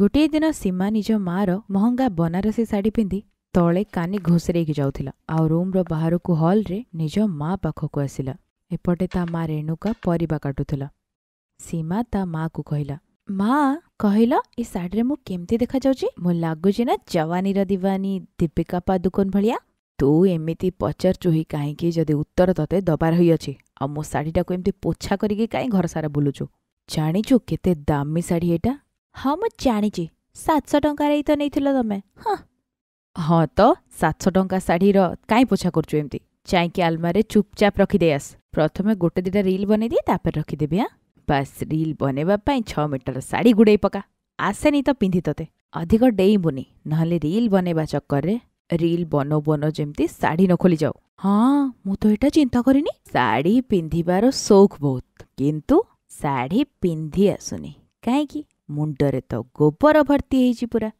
ଗୋଟିଏ ଦିନ ସୀମା ନିଜ ମାଆର ମହଙ୍ଗା ବନାରସୀ ଶାଢ଼ୀ ପିନ୍ଧି ତଳେ କାନି ଘୋଷରେଇକି ଯାଉଥିଲା ଆଉ ରୁମ୍ର ବାହାରକୁ ହଲ୍ରେ ନିଜ ମା ପାଖକୁ ଆସିଲା ଏପଟେ ତା ମା ରେଣୁକା ପରିବା କାଟୁଥିଲା ସୀମା ତା ମାଆକୁ କହିଲା ମା କହିଲ ଏ ଶାଢ଼ୀରେ ମୁଁ କେମିତି ଦେଖାଯାଉଛି ମୁଁ ଲାଗୁଛି ନା ଜୱାନୀର ଦିୱାନୀ ଦୀପିକା ପାଦୁକୋନ ଭଳିଆ ତୁ ଏମିତି ପଚାରୁଛୁ ହିଁ କାହିଁକି ଯଦି ଉତ୍ତର ତତେ ଦବାର ହୋଇଅଛି ଆଉ ମୋ ଶାଢ଼ୀଟାକୁ ଏମିତି ପୋଛା କରିକି କାହିଁ ଘର ସାରା ବୁଲୁଛୁ ଜାଣିଛୁ କେତେ ଦାମୀ ଶାଢ଼ୀ ଏଇଟା ହଁ ମୁଁ ଜାଣିଛି ସାତଶହ ଟଙ୍କାରେ ହିଁ ତ ନେଇଥିଲ ତମେ ହଁ ହଁ ତ ସାତଶହ ଟଙ୍କା ଶାଢ଼ୀର କାଇଁ ପୋଛା କରୁଛୁ ଏମିତି ଯାଇକି ଆଲମାରେ ଚୁପଚାପ ରଖିଦେଇ ଆସ ପ୍ରଥମେ ଗୋଟେ ଦୁଇଟା ରିଲ୍ ବନେଇଦିଏ ତାପରେ ରଖିଦେବି ହାଁ ବାସ୍ ରିଲ୍ ବନେଇବା ପାଇଁ ଛଅ ମିଟର ଶାଢ଼ୀ ଗୁଡ଼େଇ ପକା ଆସେନି ତ ପିନ୍ଧି ତତେ ଅଧିକ ଡେଇଁବୁନି ନହେଲେ ରିଲ୍ ବନେଇବା ଚକ୍କରରେ ରିଲ୍ ବନଉ ବନଉ ଯେମିତି ଶାଢ଼ୀ ନ ଖୋଲିଯାଉ ହଁ ମୁଁ ତ ଏଇଟା ଚିନ୍ତା କରିନି ଶାଢ଼ୀ ପିନ୍ଧିବାର ସଉକ ବହୁତ କିନ୍ତୁ ଶାଢ଼ୀ ପିନ୍ଧି ଆସୁନି କାହିଁକି ମୁଣ୍ଡରେ ତ ଗୋବର ଭର୍ତ୍ତି ହେଇଛି ପୁରା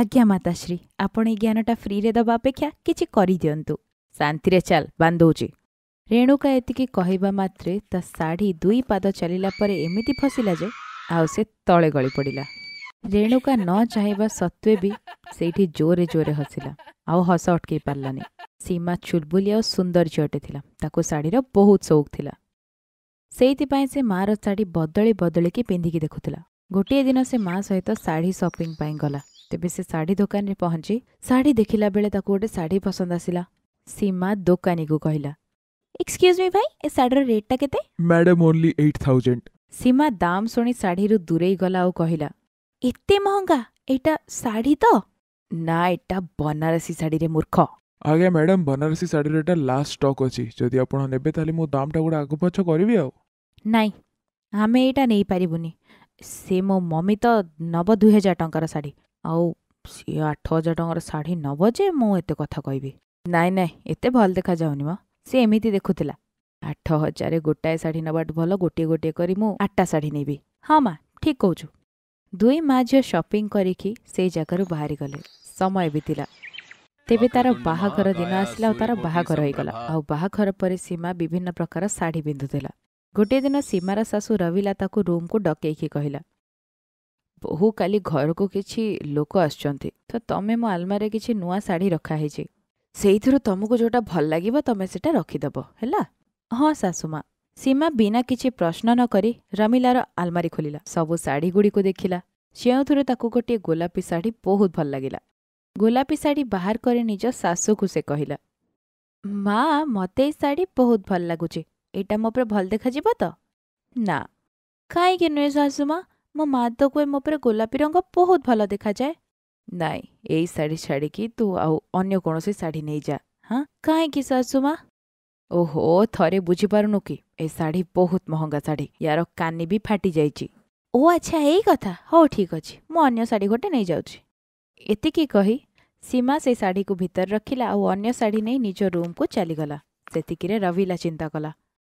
ଆଜ୍ଞା ମାତାଶ୍ରୀ ଆପଣ ଏ ଜ୍ଞାନଟା ଫ୍ରିରେ ଦେବା ଅପେକ୍ଷା କିଛି କରିଦିଅନ୍ତୁ ଶାନ୍ତିରେ ଚାଲ ବାନ୍ଧଉଛି ରେଣୁକା ଏତିକି କହିବା ମାତ୍ରେ ତା ଶାଢ଼ୀ ଦୁଇ ପାଦ ଚାଲିଲା ପରେ ଏମିତି ଫସିଲା ଯେ ଆଉ ସେ ତଳେ ଗଳି ପଡ଼ିଲା ରେଣୁକା ନ ଚାହିଁବା ସତ୍ତ୍ୱେ ବି ସେଇଠି ଜୋରେ ଜୋରେ ହସିଲା ଆଉ ହସ ଅଟକେଇ ପାରିଲାନି ସୀମା ଛୁଲବୁଲି ଆଉ ସୁନ୍ଦର ଝିଅଟେ ଥିଲା ତାକୁ ଶାଢ଼ୀର ବହୁତ ସଉକ ଥିଲା ସେଇଥିପାଇଁ ସେ ମାଆର ଶାଢ଼ୀ ବଦଳି ବଦଳିକି ପିନ୍ଧିକି ଦେଖୁଥିଲା ଗୋଟିଏ ଦିନ ସେ ମା' ସହିତ ଶାଢ଼ୀ ସପିଂ ପାଇଁ ଗଲା ତେବେ ସେ ଶାଢ଼ୀ ଦୋକାନରେ ପହଞ୍ଚି ଶାଢ଼ୀ ଦେଖିଲା ବେଳେ ତାକୁ ଗୋଟେ ଶାଢ଼ୀ ପସନ୍ଦ ଆସିଲା ସୀମା ଦୋକାନୀକୁ କହିଲା ଏକ୍ସକ୍ୟୁଜ୍ ମି ଭାଇ ଏ ଶାଢ଼ୀର ରେଟ୍ଟା କେତେ madam only eight thousand Seema ଦାମ୍ ଶୁଣି ଶାଢ଼ୀରୁ ଦୂରେଇ ଗଲା ଆଉ କହିଲା ଏତେ ମହଙ୍ଗା ଏଇଟା ଶାଢ଼ୀ ତ ନା ଏଇଟା ବନାରସୀ ଶାଢ଼ୀରେ ମୂର୍ଖ ଆଜ୍ଞା ମ୍ୟାଡମ୍ ବନାରସୀ ଶାଢ଼ୀର ଏଇଟା ଲାଷ୍ଟ ଷ୍ଟକ୍ ଅଛି ଯଦି ଆପଣ ନେବେ ତାହେଲେ ମୁଁ ଦାମ୍ଟା ଗୋଟେ ଆଗ ପଛ କରିବି ଆଉ ନାଇଁ ଆମେ ଏଇଟା ନେଇପାରିବୁନି ସେ ମୋ ମମି ତ ନେବ ଦୁଇ ହଜାର ଟଙ୍କାର ଶାଢ଼ୀ ଆଉ ସିଏ ଆଠ ହଜାର ଟଙ୍କାର ଶାଢ଼ୀ ନେବ ଯେ ମୁଁ ଏତେ କଥା କହିବି ନାଇଁ ନାଇଁ ଏତେ ଭଲ ଦେଖାଯାଉନି ମ ସେ ଏମିତି ଦେଖୁଥିଲା ଆଠ ହଜାରେ ଗୋଟାଏ ଶାଢ଼ୀ ନେବାଠୁ ଭଲ ଗୋଟିଏ ଗୋଟିଏ କରି ମୁଁ ଆଠଟା ଶାଢ଼ୀ ନେବି ହଁ ମା ଠିକ୍ କହୁଛୁ ଦୁଇ ମା ଝିଅ ସପିଂ କରିକି ସେଇ ଜାଗାରୁ ବାହାରିଗଲେ ସମୟ ବିତିଲା ତେବେ ତାର ବାହାଘର ଦିନ ଆସିଲା ଆଉ ତାର ବାହାଘର ହେଇଗଲା ଆଉ ବାହାଘର ପରେ ସୀମା ବିଭିନ୍ନ ପ୍ରକାର ଶାଢ଼ୀ ପିନ୍ଧୁଥିଲା गोटे दिन सीमार शाशु रमिलाुम कु कहिला. बहु काली घरको कि आसुन तमे म नाढी रखाहै सही लाग तमिदेब होला हासुमा सीमा बिना कि प्रश्न नक रमिार आलमारी खोल सबै शाढीगुडी देख्ला गोटे गोलापी शाढी बहुत भा गोलापी शाढी बाह्रक निज शासुको से कतै शाढी बहुत भागु एटा मोप भल देखा कहीँक नुहेस महा तर गोलापी रङ्ग बहुत भन्नु देखाए नाइ शाढी छाडिक तु अन्य कि कहीँकमा ओहो थोरै बुझि पारु कि ए शाढी बहुत महँगा शाढी या कानि फाटिओ आच्छा ए कथा हौ ठिक अहिले मैले यतिकि कही सीमा शाढीको भित्र रखि शाढी नै निज रुम कुरा रभला चिन्ता कला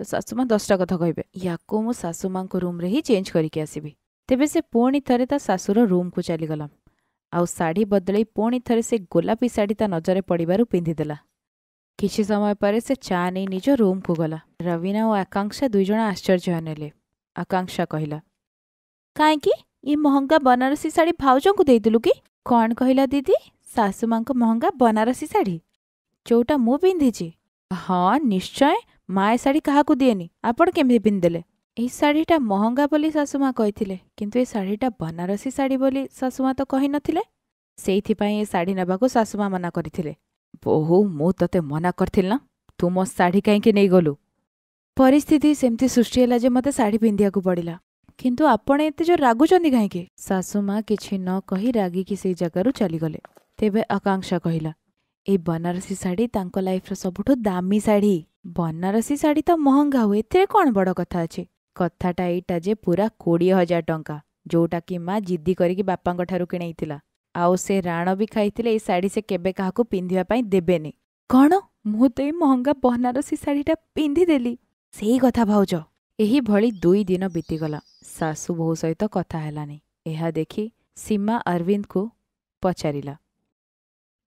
ତ ଶାଶୁମା ଦଶଟା କଥା କହିବେ ୟାକୁ ମୁଁ ଶାଶୁମାଙ୍କ ରୁମ୍ରେ ହିଁ ଚେଞ୍ଜ କରିକି ଆସିବି ତେବେ ସେ ପୁଣି ଥରେ ତା ଶାଶୁର ରୁମ୍କୁ ଚାଲିଗଲା ଆଉ ଶାଢ଼ୀ ବଦଳେଇ ପୁଣି ଥରେ ସେ ଗୋଲାପୀ ଶାଢ଼ୀ ତା ନଜରରେ ପଡ଼ିବାରୁ ପିନ୍ଧିଦେଲା କିଛି ସମୟ ପରେ ସେ ଚା' ନେଇ ନିଜ ରୁମ୍କୁ ଗଲା ରବିନା ଓ ଆକାଂକ୍ଷା ଦୁଇଜଣ ଆଶ୍ଚର୍ଯ୍ୟ ନେଲେ ଆକାଂକ୍ଷା କହିଲା କାହିଁକି ଏ ମହଙ୍ଗା ବନାରସୀ ଶାଢ଼ୀ ଭାଉଜଙ୍କୁ ଦେଇଥିଲୁ କି କ'ଣ କହିଲା ଦିଦି ଶାଶୁମାଙ୍କ ମହଙ୍ଗା ବନାରସୀ ଶାଢ଼ୀ ଯେଉଁଟା ମୁଁ ପିନ୍ଧିଛି ହଁ ନିଶ୍ଚୟ ମା ଏ ଶାଢ଼ୀ କାହାକୁ ଦିଏନି ଆପଣ କେମିତି ପିନ୍ଧିଦେଲେ ଏହି ଶାଢ଼ୀଟା ମହଙ୍ଗା ବୋଲି ଶାଶୁମା କହିଥିଲେ କିନ୍ତୁ ଏ ଶାଢ଼ୀଟା ବନାରସୀ ଶାଢ଼ୀ ବୋଲି ଶାଶୁମା ତ କହିନଥିଲେ ସେଇଥିପାଇଁ ଏ ଶାଢ଼ୀ ନେବାକୁ ଶାଶୁମା ମନା କରିଥିଲେ ବୋହୁ ମୁଁ ତତେ ମନା କରିଥିଲି ନା ତୁ ମୋ ଶାଢ଼ୀ କାହିଁକି ନେଇଗଲୁ ପରିସ୍ଥିତି ସେମିତି ସୃଷ୍ଟି ହେଲା ଯେ ମୋତେ ଶାଢ଼ୀ ପିନ୍ଧିବାକୁ ପଡ଼ିଲା କିନ୍ତୁ ଆପଣ ଏତେ ଯୋଉ ରାଗୁଛନ୍ତି କାହିଁକି ଶାଶୁମା କିଛି ନ କହି ରାଗିକି ସେଇ ଜାଗାରୁ ଚାଲିଗଲେ ତେବେ ଆକାଂକ୍ଷା କହିଲା ଏଇ ବନାରସୀ ଶାଢ଼ୀ ତାଙ୍କ ଲାଇଫ୍ର ସବୁଠୁ ଦାମୀ ଶାଢ଼ୀ ବନାରସୀ ଶାଢ଼ୀଟା ମହଙ୍ଗା ହୁଏ ଏଥିରେ କ'ଣ ବଡ଼ କଥା ଅଛି କଥାଟା ଏଇଟା ଯେ ପୁରା କୋଡ଼ିଏ ହଜାର ଟଙ୍କା ଯେଉଁଟାକି ମା' ଜିଦ୍ଦି କରିକି ବାପାଙ୍କ ଠାରୁ କିଣେଇଥିଲା ଆଉ ସେ ରାଣ ବି ଖାଇଥିଲେ ଏଇ ଶାଢ଼ୀ ସେ କେବେ କାହାକୁ ପିନ୍ଧିବା ପାଇଁ ଦେବେନି କ'ଣ ମୁଁ ତ ଏଇ ମହଙ୍ଗା ବନାରସୀ ଶାଢ଼ୀଟା ପିନ୍ଧିଦେଲି ସେଇ କଥା ଭାଉଜ ଏହିଭଳି ଦୁଇ ଦିନ ବିତିଗଲା ଶାଶୁ ବୋହୂ ସହିତ କଥା ହେଲାନି ଏହା ଦେଖି ସୀମା ଅରବିନ୍ଦଙ୍କୁ ପଚାରିଲା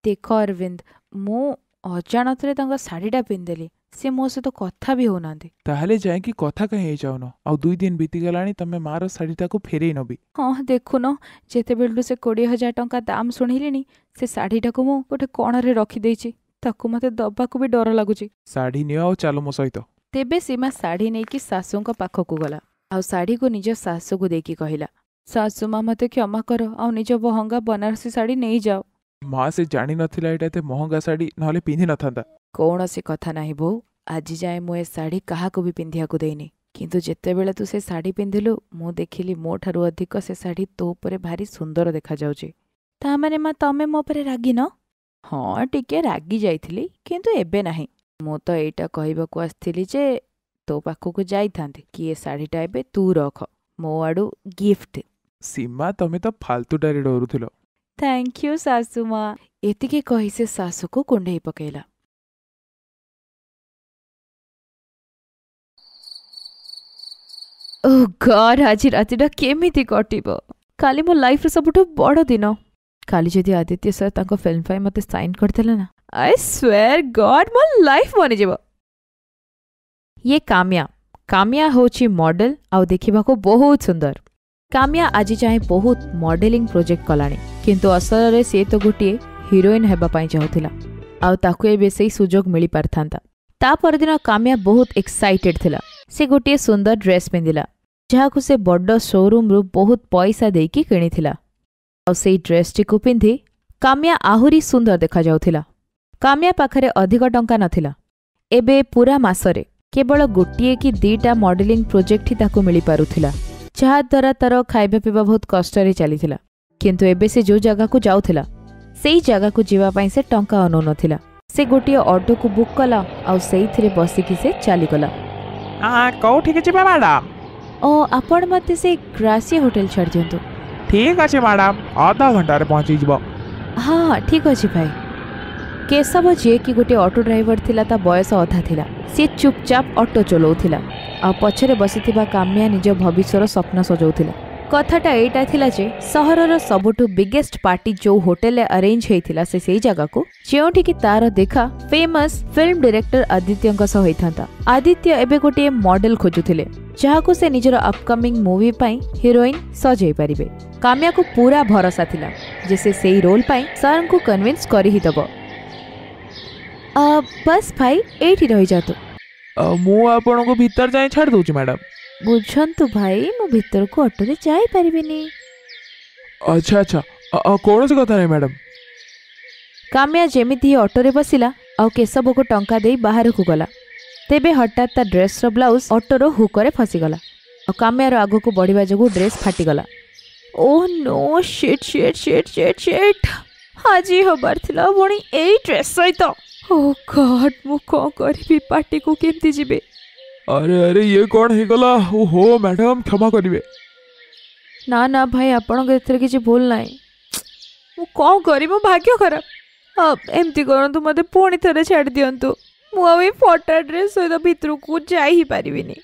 ଦେଖ ଅରବିନ୍ଦ ମୁଁ ଅଜାଣତରେ ତାଙ୍କ ଶାଢ଼ୀଟା ପିନ୍ଧିଦେଲି ସେ ମୋ ସହିତ କଥା ବି ହେଉନାହାନ୍ତି ତାହେଲେ ଯାଇକି କଥା କାହିଁ ହେଇଯାଉନ ଆଉ ଦୁଇ ଦିନ ବିତିଗଲାଣି ତମେ ମାଆର ଶାଢ଼ୀଟାକୁ ଫେରେଇ ନବି ହଁ ଦେଖୁନ ଯେତେବେଳଠୁ ସେ କୋଡ଼ିଏ ହଜାର ଟଙ୍କା ଦାମ୍ ଶୁଣିଲିଣି ସେ ଶାଢ଼ୀଟାକୁ ମୁଁ ଗୋଟେ କଣରେ ରଖିଦେଇଛି ତାକୁ ମୋତେ ଦେବାକୁ ବି ଡର ଲାଗୁଛି ଶାଢ଼ୀ ନିଅ ଆଉ ଚାଲ ମୋ ସହିତ ତେବେ ସୀମା ଶାଢ଼ୀ ନେଇକି ଶାଶୁଙ୍କ ପାଖକୁ ଗଲା ଆଉ ଶାଢ଼ୀକୁ ନିଜ ଶାଶୁକୁ ଦେଇକି କହିଲା ଶାଶୁ ମା ମୋତେ କ୍ଷମା କର ଆଉ ନିଜ ମହଙ୍ଗା ବନାରସୀ ଶାଢ଼ୀ ନେଇଯାଅ ମା ସେ ଜାଣିନଥିଲା ଏଇଟା ଏତେ ମହଙ୍ଗା ଶାଢ଼ୀ ନହେଲେ ପିନ୍ଧିନଥାନ୍ତା କୌଣସି କଥା ନାହିଁ ବୋଉ ଆଜି ଯାଏଁ ମୁଁ ଏ ଶାଢ଼ୀ କାହାକୁ ବି ପିନ୍ଧିବାକୁ ଦେଇନି କିନ୍ତୁ ଯେତେବେଳେ ତୁ ସେ ଶାଢ଼ୀ ପିନ୍ଧିଲୁ ମୁଁ ଦେଖିଲି ମୋ ଠାରୁ ଅଧିକ ସେ ଶାଢ଼ୀ ତୋ ଉପରେ ଭାରି ସୁନ୍ଦର ଦେଖାଯାଉଛି ତା'ମାନେ ମା' ତମେ ମୋ ଉପରେ ରାଗିନ ହଁ ଟିକେ ରାଗି ଯାଇଥିଲି କିନ୍ତୁ ଏବେ ନାହିଁ ମୁଁ ତ ଏଇଟା କହିବାକୁ ଆସିଥିଲି ଯେ ତୋ ପାଖକୁ ଯାଇଥାନ୍ତି କି ଏ ଶାଢ଼ୀଟା ଏବେ ତୁ ରଖ ମୋ ଆଡ଼ୁ ଗିଫ୍ଟ ସୀମା ତମେ ତ ଫାଲତୁଟାରେ ଡରୁଥିଲ ଥ୍ୟାଙ୍କ ୟୁ ଶାଶୁ ମା ଏତିକି କହି ସେ ଶାଶୁକୁ କୁଣ୍ଢେଇ ପକାଇଲା ओ oh आज रातिटा केमी कटो कल मो लाइफ सबुठ बड़ दिन कल जदि आदित्य सर तक फिल्म पर मत सैन करना आई स्वेर गड मो लाइफ बनीज ये कामिया कामिया हूँ मॉडल आ देखा बहुत सुंदर कामिया आज चाहे बहुत मॉडलिंग प्रोजेक्ट कला कि असल से तो गोटे हिरोइन होगा चाहूला आई सुजोग मिल पारिता ता पर कामिया बहुत एक्साइटेड थी से गोटे सुंदर ड्रेस पिंधिला ଯାହାକୁ ସେ ବଡ଼ ଶୋରୁମ୍ରୁ ବହୁତ ପଇସା ଦେଇକି କିଣିଥିଲା ଆଉ ସେଇ ଡ୍ରେସ୍ଟିକୁ ପିନ୍ଧି କାମ୍ୟା ଆହୁରି ସୁନ୍ଦର ଦେଖାଯାଉଥିଲା କାମ୍ୟା ପାଖରେ ଅଧିକ ଟଙ୍କା ନଥିଲା ଏବେ ପୁରା ମାସରେ କେବଳ ଗୋଟିଏ କି ଦୁଇଟା ମଡେଲିଂ ପ୍ରୋଜେକ୍ଟ ହିଁ ତାକୁ ମିଳିପାରୁଥିଲା ଯାହାଦ୍ୱାରା ତାର ଖାଇବା ପିଇବା ବହୁତ କଷ୍ଟରେ ଚାଲିଥିଲା କିନ୍ତୁ ଏବେ ସେ ଯେଉଁ ଜାଗାକୁ ଯାଉଥିଲା ସେଇ ଜାଗାକୁ ଯିବା ପାଇଁ ସେ ଟଙ୍କା ଅନଉନଥିଲା ସେ ଗୋଟିଏ ଅଟୋକୁ ବୁକ୍ କଲା ଆଉ ସେଇଥିରେ ବସିକି ସେ ଚାଲିଗଲା କୋଉଠିକି ଯିବା ମ୍ୟାଡାମ୍ ଓ ଆପଣ ମୋତେ ସେ ଗ୍ରାସିଆ ହୋଟେଲ ଛାଡ଼ି ଦିଅନ୍ତୁ ଠିକ୍ ଅଛି ମ୍ୟାଡ଼ାମ୍ ଅଧା ଘଣ୍ଟାରେ ପହଞ୍ଚିଯିବ ହଁ ହଁ ଠିକ୍ ଅଛି ଭାଇ କେଶବ ଯିଏକି ଗୋଟିଏ ଅଟୋ ଡ୍ରାଇଭର ଥିଲା ତା ବୟସ ଅଧା ଥିଲା ସିଏ ଚୁପଚାପ ଅଟୋ ଚଲାଉଥିଲା ଆଉ ପଛରେ ବସିଥିବା କାମ୍ୟା ନିଜ ଭବିଷ୍ୟର ସ୍ୱପ୍ନ ସଜାଉଥିଲା କଥାଟା ଏଇଟା ଥିଲା ଯେ ସହରର ସବୁଠୁ ବିଗେଷ୍ଟ ପାର୍ଟି ଯୋଉ ହୋଟେଲରେ ଆରେଞ୍ଜ ହେଇଥିଲା ସେ ସେଇ ଜାଗାକୁ ଯେଉଁଠିକି ତାର ଦେଖା ଫେମସ୍ ଫିଲ୍ମ ଡିରେକ୍ଟର ଆଦିତ୍ୟଙ୍କ ସହ ହୋଇଥାନ୍ତା ଆଦିତ୍ୟ ଏବେ ଗୋଟିଏ ମଡେଲ ଖୋଜୁଥିଲେ ଯାହାକୁ ସେ ନିଜର ଅପକମିଂ ମୁଭି ପାଇଁ ହିରୋଇନ୍ ସଜେଇ ପାରିବେ କାମ୍ୟାକୁ ପୁରା ଭରସା ଥିଲା ଯେ ସେ ସେଇ ରୋଲ୍ ପାଇଁ ସାର୍ଙ୍କୁ କନଭିନ୍ସ କରି ହିଁ ଦେବ ବସ୍ ଭାଇ ଏଇଠି ରହିଯାନ୍ତୁ ମୁଁ ଆପଣଙ୍କୁ ଭିତର ଯାଇ ଛାଡ଼ି ଦେଉଛି ମ୍ୟାଡ଼ାମ୍ ବୁଝନ୍ତୁ ଭାଇ ମୁଁ ଭିତରକୁ ଅଟୋରେ ଯାଇପାରିବିନି ଆଚ୍ଛା ଆଚ୍ଛା କୌଣସି କଥା ନାହିଁ ମ୍ୟାଡ଼ାମ୍ କାମ୍ୟା ଯେମିତି ଅଟୋରେ ବସିଲା ଆଉ କେଶବକୁ ଟଙ୍କା ଦେଇ ବାହାରକୁ ଗଲା ତେବେ ହଠାତ୍ ତା ଡ୍ରେସ୍ର ବ୍ଲାଉଜ୍ ଅଟୋର ହୁକରେ ଫସିଗଲା ଆଉ କାମ୍ୟାର ଆଗକୁ ବଢ଼ିବା ଯୋଗୁଁ ଡ୍ରେସ୍ ଫାଟିଗଲା oh no shit shit shit shit shit ଆଜି ହେବାର ଥିଲା ପୁଣି ଏଇ ଡ୍ରେସ୍ ସହିତ ଓ ଗଡ୍ ମୁଁ କ'ଣ କରିବି ପାର୍ଟିକୁ କେମିତି ଯିବି আরে ଆରେ ଇଏ କ'ଣ ହେଇଗଲା ଓହୋ ମ୍ୟାଡ଼ାମ୍ କ୍ଷମା କରିବେ ନା ନା ଭାଇ ଆପଣଙ୍କ ଏଥିରେ କିଛି ଭୁଲ ନାହିଁ ମୁଁ କ'ଣ କରିବି ମୋ ଭାଗ୍ୟ ଖରାପ ଏମିତି କରନ୍ତୁ ମୋତେ ପୁଣି ଥରେ ଛାଡ଼ି ଦିଅନ୍ତୁ ମୁଁ ଆଉ ଏଇ ଫଟା ଡ୍ରେସ୍ ସହିତ ଭିତରକୁ ଯାଇ ହିଁ ପାରିବିନି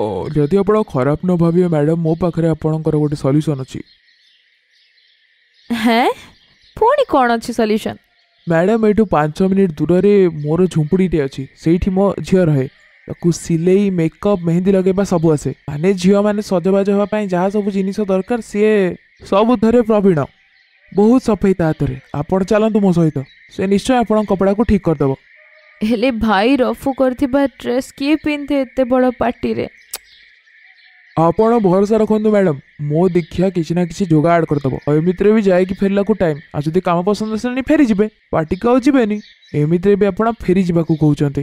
ଓ ଯଦି ଆପଣ ଖରାପ ନ ଭାବିବେ ମ୍ୟାଡ଼ାମ୍ ମୋ ପାଖରେ ଆପଣଙ୍କର ଗୋଟେ ସଲ୍ୟୁସନ୍ ଅଛି হ্যাঁ ପୁଣି କ'ଣ ଅଛି ସଲ୍ୟୁସନ୍ ମ୍ୟାଡ଼ାମ୍ ଏଇଠୁ ପାଞ୍ଚ ମିନିଟ୍ ଦୂରରେ ମୋର ଝୁମ୍ପୁଡ଼ିଟେ ଅଛି ସେଇଠି ମୋ ଝିଅ ରହେ ତାକୁ ସିଲେଇ ମେକଅପ୍ ମେହେନ୍ଦି ଲଗେଇବା ସବୁ ଆସେ ମାନେ ଝିଅମାନେ ସଜବାଜ ହେବା ପାଇଁ ଯାହା ସବୁ ଜିନିଷ ଦରକାର ସିଏ ସବୁଥିରେ ପ୍ରବୀଣ ବହୁତ ସଫେଇ ତା ହାତରେ ଆପଣ ଚାଲନ୍ତୁ ମୋ ସହିତ ସେ ନିଶ୍ଚୟ ଆପଣଙ୍କ କପଡ଼ାକୁ ଠିକ୍ କରିଦେବ ହେଲେ ଭାଇ ରଫୁ କରିଥିବା ଡ୍ରେସ୍ କିଏ ପିନ୍ଧେ ଏତେ ବଡ଼ ପାର୍ଟିରେ ଆପଣ ଭରସା ରଖନ୍ତୁ ମ୍ୟାଡ଼ାମ୍ ମୋ ଦୀକ୍ଷା କିଛି ନା କିଛି ଯୋଗାଡ଼ କରିଦେବ ଏମିତିରେ ବି ଯାଇକି ଫେରିଲାକୁ ଟାଇମ୍ ଆଉ ଯଦି କାମ ପସନ୍ଦ ଆସିଲାନି ଫେରିଯିବେ ପାର୍ଟିକୁ ଆଉ ଯିବେନି ଏମିତିରେ ବି ଆପଣ ଫେରିଯିବାକୁ କହୁଛନ୍ତି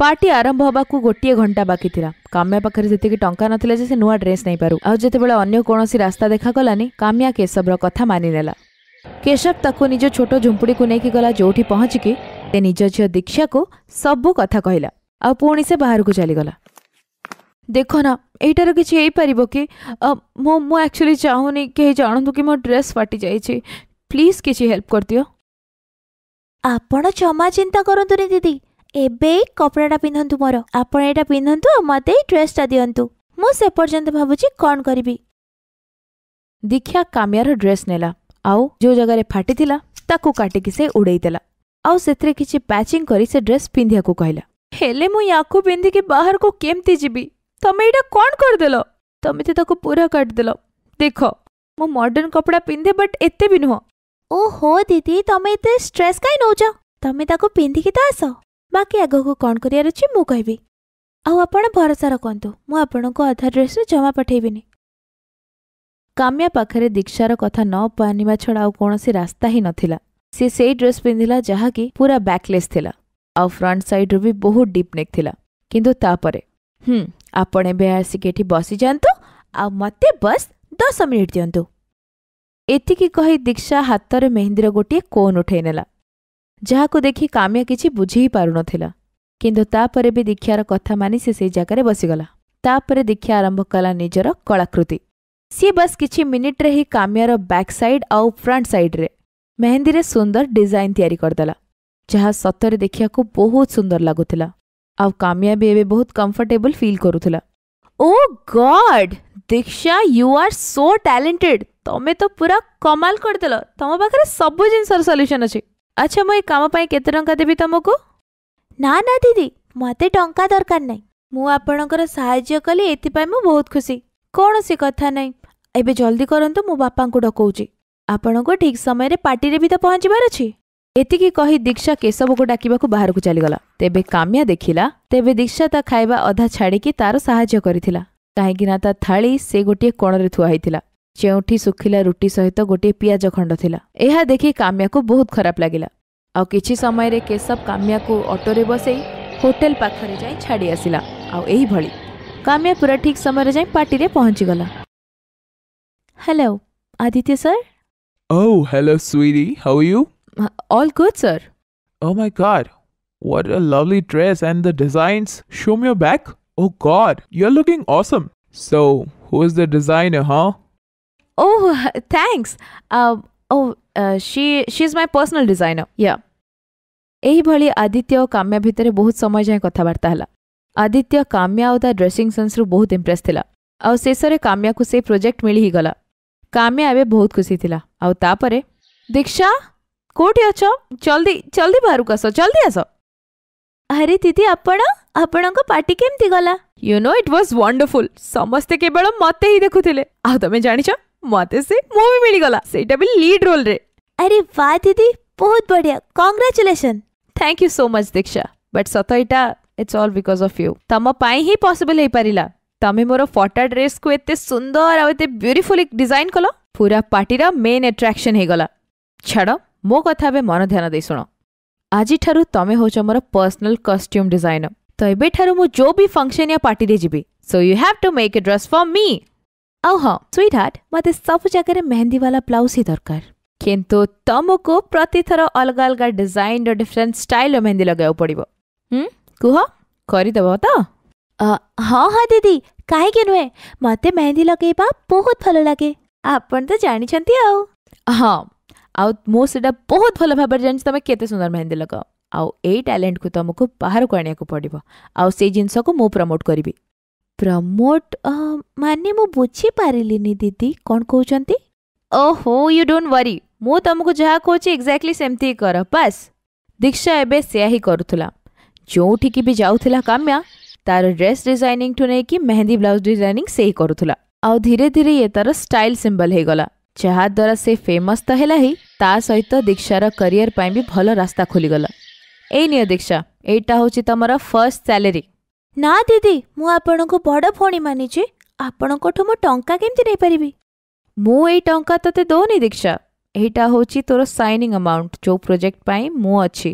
ପାର୍ଟି ଆରମ୍ଭ ହେବାକୁ ଗୋଟିଏ ଘଣ୍ଟା ବାକି ଥିଲା କାମ୍ୟା ପାଖରେ ଯେତିକି ଟଙ୍କା ନଥିଲା ଯେ ସେ ନୂଆ ଡ୍ରେସ୍ ନେଇପାରୁ ଆଉ ଯେତେବେଳେ ଅନ୍ୟ କୌଣସି ରାସ୍ତା ଦେଖାଗଲାନି କାମ୍ୟା କେଶବର କଥା ମାନିନେଲା କେଶବ ତାକୁ ନିଜ ଛୋଟ ଝୁମ୍ପୁଡ଼ିକୁ ନେଇକି ଗଲା ଯେଉଁଠି ପହଞ୍ଚିକି ସେ ନିଜ ଝିଅ ଦୀକ୍ଷାକୁ ସବୁ କଥା କହିଲା ଆଉ ପୁଣି ସେ ବାହାରକୁ ଚାଲିଗଲା ଦେଖ ନା ଏଇଟାର କିଛି ହେଇପାରିବ କି ମୁଁ ମୁଁ ଆକ୍ଚୁଆଲି ଚାହୁଁନି କେହି ଜାଣନ୍ତୁ କି ମୋ ଡ୍ରେସ୍ ଫାଟିଯାଇଛି ପ୍ଲିଜ୍ କିଛି ହେଲ୍ପ କରିଦିଅ ଆପଣ ଜମା ଚିନ୍ତା କରନ୍ତୁନି ଦିଦି ଏବେ କପଡ଼ାଟା ପିନ୍ଧନ୍ତୁ ମୋର ଆପଣ ଏଇଟା ପିନ୍ଧନ୍ତୁ ଆଉ ମୋତେ ଏଇ ଡ୍ରେସ୍ଟା ଦିଅନ୍ତୁ ମୁଁ ସେ ପର୍ଯ୍ୟନ୍ତ ଭାବୁଛି କ'ଣ କରିବି ଦୀକ୍ଷା କାମ୍ୟାର ଡ୍ରେସ୍ ନେଲା ଆଉ ଯେଉଁ ଜାଗାରେ ଫାଟିଥିଲା ତାକୁ କାଟିକି ସେ ଉଡ଼େଇଦେଲା ଆଉ ସେଥିରେ କିଛି ପ୍ୟାଚିଂ କରି ସେ ଡ୍ରେସ୍ ପିନ୍ଧିବାକୁ କହିଲା ହେଲେ ମୁଁ ୟାକୁ ପିନ୍ଧିକି ବାହାରକୁ କେମିତି ଯିବି ତମେ ଏଇଟା କ'ଣ କରିଦେଲ ତମେ ତ ତାକୁ ପୁରା କାଟିଦେଲ ଦେଖ ମୁଁ ମଡର୍ଣ୍ଣ କପଡ଼ା ପିନ୍ଧେ ବଟ୍ ଏତେ ବି ନୁହଁ ଓହୋ ଦିଦି ତମେ ଏତେ ଷ୍ଟ୍ରେସ୍ କାହିଁ ନେଉଛ ତମେ ତାକୁ ପିନ୍ଧିକି ତ ଆସ ବାକି ଆଗକୁ କ'ଣ କରିବାର ଅଛି ମୁଁ କହିବି ଆଉ ଆପଣ ଭରସା ରଖନ୍ତୁ ମୁଁ ଆପଣଙ୍କୁ ଆଧାର ଡ୍ରେସ୍ରେ ଜମା ପଠାଇବିନି କାମ୍ୟା ପାଖରେ ଦୀକ୍ଷାର କଥା ନ ପାନିବା ଛଡ଼ା ଆଉ କୌଣସି ରାସ୍ତା ହିଁ ନଥିଲା ସେ ସେଇ ଡ୍ରେସ୍ ପିନ୍ଧିଲା ଯାହାକି ପୁରା ବ୍ୟାକ୍ଲେସ୍ ଥିଲା ଆଉ ଫ୍ରଣ୍ଟ ସାଇଡ୍ରୁ ବି ବହୁତ ଡିପ୍ ନେକ୍ ଥିଲା କିନ୍ତୁ ତାପରେ ଆପଣ ଏବେ ଆସିକି ଏଠି ବସିଯାଆନ୍ତୁ ଆଉ ମୋତେ ବସ୍ ଦଶ ମିନିଟ୍ ଦିଅନ୍ତୁ ଏତିକି କହି ଦୀକ୍ଷା ହାତରେ ମେହେନ୍ଦିର ଗୋଟିଏ କୋନ୍ ଉଠାଇ ନେଲା ଯାହାକୁ ଦେଖି କାମ୍ୟା କିଛି ବୁଝି ହିଁ ପାରୁନଥିଲା କିନ୍ତୁ ତାପରେ ବି ଦୀକ୍ଷାର କଥା ମାନି ସେ ସେଇ ଜାଗାରେ ବସିଗଲା ତାପରେ ଦୀକ୍ଷା ଆରମ୍ଭ କଲା ନିଜର କଳାକୃତି ସିଏ ବାସ୍ କିଛି ମିନିଟ୍ରେ ହିଁ କାମ୍ୟାର ବ୍ୟାକ୍ ସାଇଡ୍ ଆଉ ଫ୍ରଣ୍ଟ ସାଇଡ୍ରେ ମେହେନ୍ଦିରେ ସୁନ୍ଦର ଡିଜାଇନ୍ ତିଆରି କରିଦେଲା ଯାହା ସତରେ ଦେଖିବାକୁ ବହୁତ ସୁନ୍ଦର ଲାଗୁଥିଲା ଆଉ କାମ୍ୟା ବି ଏବେ ବହୁତ କମ୍ଫର୍ଟେବଲ୍ ଫିଲ୍ କରୁଥିଲା oh god Diksha you are so talented ତମେ ତ ପୁରା କମାଲ କରିଦେଲ ତମ ପାଖରେ ସବୁ ଜିନିଷର ସଲ୍ୟୁସନ୍ ଅଛି ଆଚ୍ଛା ମୁଁ ଏ କାମ ପାଇଁ କେତେ ଟଙ୍କା ଦେବି ତୁମକୁ ନା ନା ଦିଦି ମୋତେ ଟଙ୍କା ଦରକାର ନାହିଁ ମୁଁ ଆପଣଙ୍କର ସାହାଯ୍ୟ କଲି ଏଥିପାଇଁ ମୁଁ ବହୁତ ଖୁସି କୌଣସି କଥା ନାହିଁ ଏବେ ଜଲ୍ଦି କରନ୍ତୁ ମୁଁ ବାପାଙ୍କୁ ଡକଉଛି ଆପଣଙ୍କୁ ଠିକ୍ ସମୟରେ ପାର୍ଟିରେ ବି ତ ପହଞ୍ଚିବାର ଅଛି ଏତିକି କହି ଦୀକ୍ଷା କେଶବକୁ ଡାକିବାକୁ ବାହାରକୁ ଚାଲିଗଲା ତେବେ କାମ୍ୟା ଦେଖିଲା ତେବେ ଦୀକ୍ଷା ତା ଖାଇବା ଅଧା ଛାଡ଼ିକି ତାର ସାହାଯ୍ୟ କରିଥିଲା କାହିଁକିନା ତା ଥାଳି ସେ ଗୋଟିଏ କୋଣରେ ଥୁଆ ହେଇଥିଲା ଯେଉଁଠି ଶୁଖିଲା ରୁଟି ସହିତ ଗୋଟିଏ ପିଆଜ ଖଣ୍ଡ ଥିଲା ଏହା ଦେଖି କାମ୍ୟାକୁ ବହୁତ ଖରାପ ଲାଗିଲା ଆଉ କିଛି ସମୟରେ କେଶବ କାମ୍ୟାକୁ ଅଟୋରେ ବସେଇ ହୋଟେଲ ପାଖରେ ଯାଇ ଛାଡ଼ି ଆସିଲା ଆଉ ଏହିଭଳି କାମ୍ୟା ପୁରା ଠିକ୍ ସମୟରେ ଯାଇ ପାର୍ଟିରେ ପହଞ୍ଚିଗଲା hello Aditya sir Oh, hello, sweetie. How are you? All good, sir. Oh my god. What a lovely dress and the designs. Show me your back. Oh god, you're looking awesome. So, who is the designer, huh? Oh, thanks. Um, oh, uh, she she's my personal designer. Yeah. ଏହିଭଳି ଆଦିତ୍ୟ ଓ କାମ୍ୟା ଭିତରେ ବହୁତ ସମୟ ଯାଏଁ କଥାବାର୍ତ୍ତା ହେଲା ଆଦିତ୍ୟ କାମ୍ୟା ଆଉ ତା dressing ସେନ୍ସରୁ ବହୁତ ଇମ୍ପ୍ରେସ୍ ଥିଲା ଆଉ ଶେଷରେ କାମ୍ୟାକୁ ସେ ପ୍ରୋଜେକ୍ଟ ମିଳି ହିଁ ଗଲା କାମ୍ୟା ଏବେ ବହୁତ ଖୁସି ଥିଲା ଆଉ ତାପରେ ଦୀକ୍ଷା କୋଉଠି ଅଛ ଜଲ୍ଦି ଜଲ୍ଦି ବାହାରକୁ ଆସ ଜଲ୍ଦି ଆସ ଆରେ ଦିଦି ଆପଣ ଆପଣଙ୍କ ପାର୍ଟି କେମିତି ଗଲା you know it was wonderful ସମସ୍ତେ କେବଳ ମୋତେ ହିଁ ଦେଖୁଥିଲେ ଆଉ ତମେ ଜାଣିଛ ମୋତେ ସେ ମୁଭି ମିଳିଗଲା ସେଇଟା ବି ଲିଡ୍ ରୋଲ୍ରେ ଆରେ ବା ଦିଦି ବହୁତ ବଢ଼ିଆ congratulation thank you so much Diksha but ସତ ଏଇଟା it's all because of you ତମ ପାଇଁ ହିଁ ପସିବଲ୍ ହେଇପାରିଲା ତମେ ମୋର ଫଟା ଡ୍ରେସ୍କୁ ଏତେ ସୁନ୍ଦର ଆଉ ଏତେ ବ୍ୟୁଟିଫୁଲି ଡିଜାଇନ୍ କଲ ପୁରା ପାର୍ଟିର ମେନ୍ ଆଟ୍ରାକ୍ସନ୍ ହେଇଗଲା ଛାଡ଼ ମୋ କଥା ଏବେ ମନ ଧ୍ୟାନ ଦେଇ ଶୁଣ ଆଜିଠାରୁ ତମେ ହେଉଛ ମୋର ପର୍ସନାଲ୍ କଷ୍ଟ୍ୟୁମ୍ ଡିଜାଇନର୍ ତ ଏବେଠାରୁ ମୁଁ ଯୋଉ ବି ଫଙ୍କସନ୍ ୟା ପାର୍ଟିରେ ଯିବି so you have to make a dress for me हाँ, मत सब जगह मेहंदी वाला ब्लाउज ही दरकार किंतु तुमको प्रति थर अलग अलग डिजाइन डिफरेंट स्टाइल मेहंदी लगे पड़ो कह करदेव तो हाँ हाँ दीदी कहीं नुहे मत मेहंदी लगे बहुत भल लगे आपंट तो हाँ आईटा बहुत भल भाव जान तुम के सुंदर मेहंदी लगाओ आई टैलेंट को तुमको बाहर को आने को पड़ो आई जिनस को मुझ प्रमोट करी प्रमोट मान मु बुझीपारे दीदी कौन कौन ओहो यू डोंट वरी मु तुमको जहाँ कह एक्जाक्टली सेमती कर बास दीक्षा एवं सै ही करूला जोठिक भी जाऊला काम्या तार ड्रेस डिजाइनिंग टू नहीं कि मेहंदी ब्लाउज डिजाइनिंग से ही करूला आउ धीरे धीरे ये तार स्टाइल सिंबल हो गला जहाद्वारा से फेमस तो है सहित दीक्षार करियर भी भल रास्ता खोलीगला यही दीक्षा यहाँ हूँ तुम फर्स्ट सैलरी ନା ଦିଦି ମୁଁ ଆପଣଙ୍କୁ ବଡ଼ ଭଉଣୀ ମାନିଛି ଆପଣଙ୍କଠୁ ମୁଁ ଟଙ୍କା କେମିତି ନେଇପାରିବି ମୁଁ ଏଇ ଟଙ୍କା ତତେ ଦଉନି ଦୀକ୍ଷା ଏଇଟା ହେଉଛି ତୋର ସାଇନିଂ ଆମାଉଣ୍ଟ ଯେଉଁ ପ୍ରୋଜେକ୍ଟ ପାଇଁ ମୁଁ ଅଛି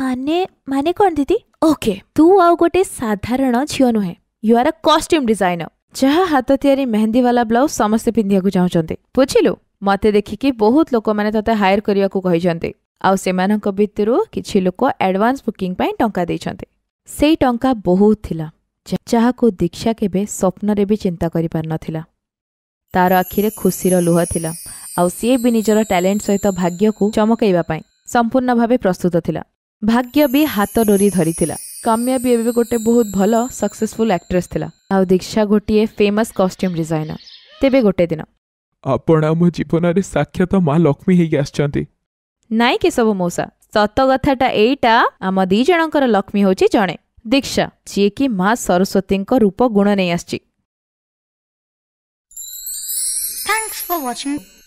ମାନେ ମାନେ କ'ଣ ଦିଦି ଓକେ ତୁ ଆଉ ଗୋଟେ ସାଧାରଣ ଝିଅ ନୁହେଁ ୟୁ ଆର୍ ଅ କଷ୍ଟ୍ୟୁମ୍ ଡିଜାଇନର ଯାହା ହାତ ତିଆରି ମେହେନ୍ଦିବାଲା ବ୍ଲାଉଜ୍ ସମସ୍ତେ ପିନ୍ଧିବାକୁ ଚାହୁଁଛନ୍ତି ବୁଝିଲୁ ମୋତେ ଦେଖିକି ବହୁତ ଲୋକମାନେ ତତେ ହାୟର କରିବାକୁ କହିଛନ୍ତି ଆଉ ସେମାନଙ୍କ ଭିତରୁ କିଛି ଲୋକ ଆଡ଼ଭାନ୍ସ ବୁକିଂ ପାଇଁ ଟଙ୍କା ଦେଇଛନ୍ତି ସେଇ ଟଙ୍କା ବହୁତ ଥିଲା ଯାହାକୁ ଦୀକ୍ଷା କେବେ ସ୍ୱପ୍ନରେ ବି ଚିନ୍ତା କରିପାରିନଥିଲା ତାର ଆଖିରେ ଖୁସିର ଲୁହ ଥିଲା ଆଉ ସିଏ ବି ନିଜର ଟ୍ୟାଲେଣ୍ଟ ସହିତ ଭାଗ୍ୟକୁ ଚମକାଇବା ପାଇଁ ସମ୍ପୂର୍ଣ୍ଣ ଭାବେ ପ୍ରସ୍ତୁତ ଥିଲା ଭାଗ୍ୟ ବି ହାତ ଡୋରି ଧରିଥିଲା କାମ୍ୟା ବି ଏବେ ଗୋଟେ ବହୁତ ଭଲ ସକ୍ସେସଫୁଲ୍ ଆକ୍ଟ୍ରେସ୍ ଥିଲା ଆଉ ଦୀକ୍ଷା ଗୋଟିଏ ଫେମସ୍ କଷ୍ଟ୍ୟୁମ୍ ଡିଜାଇନର ତେବେ ଗୋଟେ ଦିନ ଆପଣ ଆମ ଜୀବନରେ ସାକ୍ଷାତ ମା ଲକ୍ଷ୍ମୀ ହେଇକି ଆସିଛନ୍ତି ନାଇଁ କି ସବୁ ମଉସା ସତକଥାଟା ଏଇଟା ଆମ ଦି ଜଣଙ୍କର ଲକ୍ଷ୍ମୀ ହେଉଛି ଜଣେ ଦୀକ୍ଷା ଯିଏକି ମା ସରସ୍ୱତୀଙ୍କ ରୂପ ଗୁଣ ନେଇ ଆସିଛି ଥ୍ୟାଙ୍କ୍ସ ଫର୍ ୱାଚିଂ